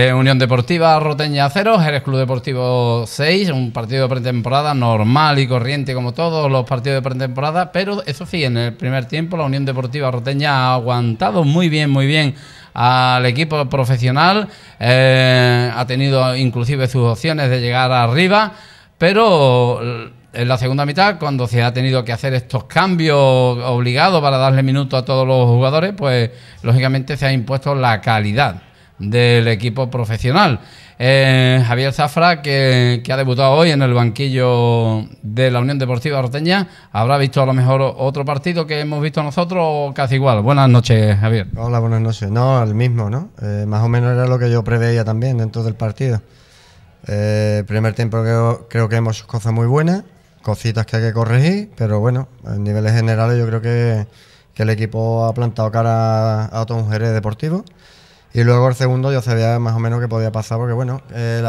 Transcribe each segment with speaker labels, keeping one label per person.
Speaker 1: Eh, Unión Deportiva Roteña 0, Jerez Club Deportivo 6, un partido de pretemporada normal y corriente como todos los partidos de pretemporada, pero eso sí, en el primer tiempo la Unión Deportiva Roteña ha aguantado muy bien, muy bien al equipo profesional, eh, ha tenido inclusive sus opciones de llegar arriba, pero en la segunda mitad, cuando se ha tenido que hacer estos cambios obligados para darle minuto a todos los jugadores, pues lógicamente se ha impuesto la calidad del equipo profesional. Eh, Javier Zafra, que, ha debutado hoy en el banquillo de la Unión Deportiva Orteña, habrá visto a lo mejor otro partido que hemos visto nosotros o casi
Speaker 2: igual. Buenas noches, Javier. Hola, buenas noches. No, el mismo, ¿no? Eh, más o menos era lo que yo preveía también dentro del partido. Eh, primer tiempo creo, que hemos hecho cosas muy buenas, cositas que hay que corregir, pero bueno, a niveles generales yo creo que, el equipo ha plantado cara a, otras mujeres deportivos. Y luego el segundo yo sabía más o menos qué podía pasar porque, bueno, eh,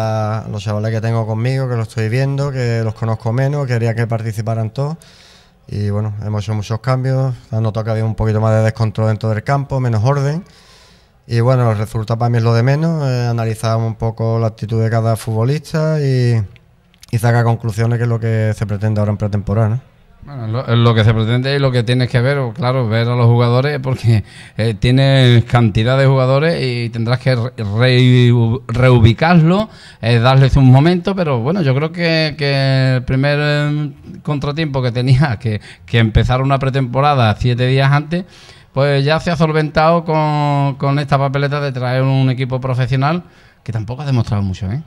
Speaker 2: los chavales que tengo conmigo, que los estoy viendo, que los conozco menos, quería que participaran todos. Y bueno, hemos hecho muchos cambios, dando notado que había un poquito más de descontrol dentro del campo, menos orden. Y bueno, el resultado para mí es lo de menos. Eh, analizamos un poco la actitud de cada futbolista y, y saca conclusiones que es lo que se pretende ahora en pretemporada.
Speaker 1: Eh, lo, que se pretende y lo que tienes que ver, claro, ver a los jugadores, porque eh, tienes cantidad de jugadores y tendrás que reubicarlos, reubicarlo, eh, darles un momento, pero bueno, yo creo que, el primer em, contratiempo que tenía, que, que empezar una pretemporada siete días antes, pues ya se ha solventado con, con esta papeleta de traer un equipo profesional que tampoco ha demostrado mucho, ¿eh?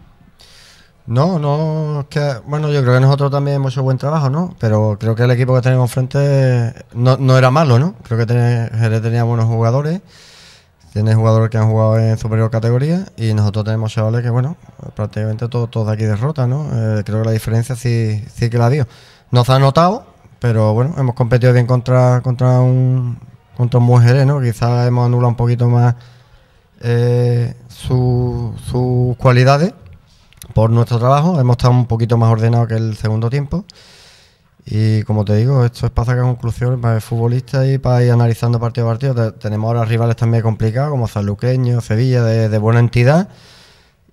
Speaker 2: No, no, que, bueno, yo creo que nosotros también hemos hecho buen trabajo, ¿no? Pero creo que el equipo que tenemos frente no, era malo, ¿no? Creo que Jerez tenía buenos jugadores, tiene jugadores que han jugado en superior categoría y nosotros tenemos chavales que, bueno, prácticamente todos, todo aquí derrota, ¿no? Eh, creo que la diferencia sí, sí que la dio. No se ha notado, pero bueno, hemos competido bien contra, contra un contra un buen Jerez, ¿no? Quizás hemos anulado un poquito más eh, sus cualidades por nuestro trabajo. Hemos estado un poquito más ordenados que el segundo tiempo. Y como te digo, esto es para sacar conclusiones para el futbolista y para ir analizando partido a partido. tenemos ahora rivales también complicados, como Luqueño, Sevilla, de, buena entidad.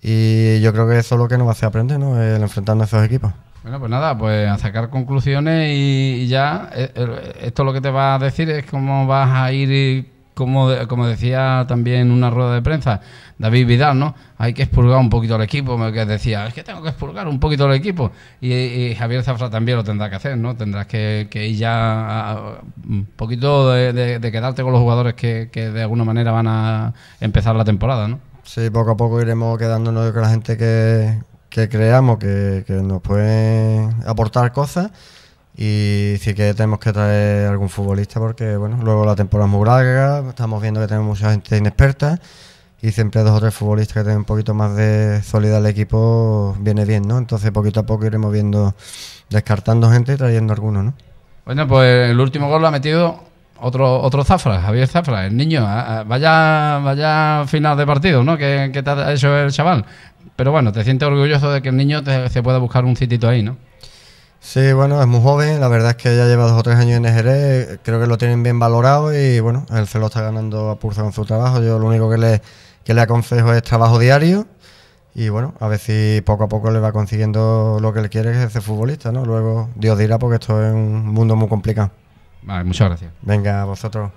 Speaker 2: Y yo creo que eso es lo que nos va a hacer aprender, ¿no? El enfrentarnos a esos equipos.
Speaker 1: Bueno, pues nada, pues a sacar conclusiones y, ya. Eh, eh, esto lo que te va a decir es cómo vas a ir como, como decía también una rueda de prensa, David Vidal, ¿no? Hay que expurgar un poquito al equipo, que decía, es que tengo que expurgar un poquito al equipo. Y, Javier Zafra también lo tendrá que hacer, ¿no? Tendrás que, ir ya un poquito de, quedarte con los jugadores que, de alguna manera van
Speaker 2: a empezar la temporada, ¿no? Sí, poco a poco iremos quedándonos con la gente que, que creamos que, que, nos puede aportar cosas y sí que tenemos que traer algún futbolista porque, bueno, luego la temporada es muy larga, estamos viendo que tenemos mucha gente inexperta y siempre dos o tres futbolistas que tengan un poquito más de solidez el equipo viene bien, ¿no? Entonces poquito a poco iremos viendo, descartando gente y trayendo algunos, ¿no?
Speaker 1: Bueno, pues el último gol lo ha metido otro, otro Zafra, Javier Zafra, el niño. Ah, ah, vaya, vaya final de partido, ¿no? Que, que te ha hecho el chaval. Pero bueno, te sientes orgulloso
Speaker 2: de que el niño se pueda buscar un citito ahí, ¿no? Sí, bueno, es muy joven, la verdad es que ya lleva dos o tres años en Jerez, creo que lo tienen bien valorado y bueno, él se lo está ganando a pulso con su trabajo, yo lo único que le, que le aconsejo es trabajo diario y bueno, a ver si poco a poco le va consiguiendo lo que él quiere, que es ser futbolista, ¿no? Luego Dios dirá porque esto es un mundo muy complicado.
Speaker 1: Vale, muchas gracias.
Speaker 2: Venga, a vosotros.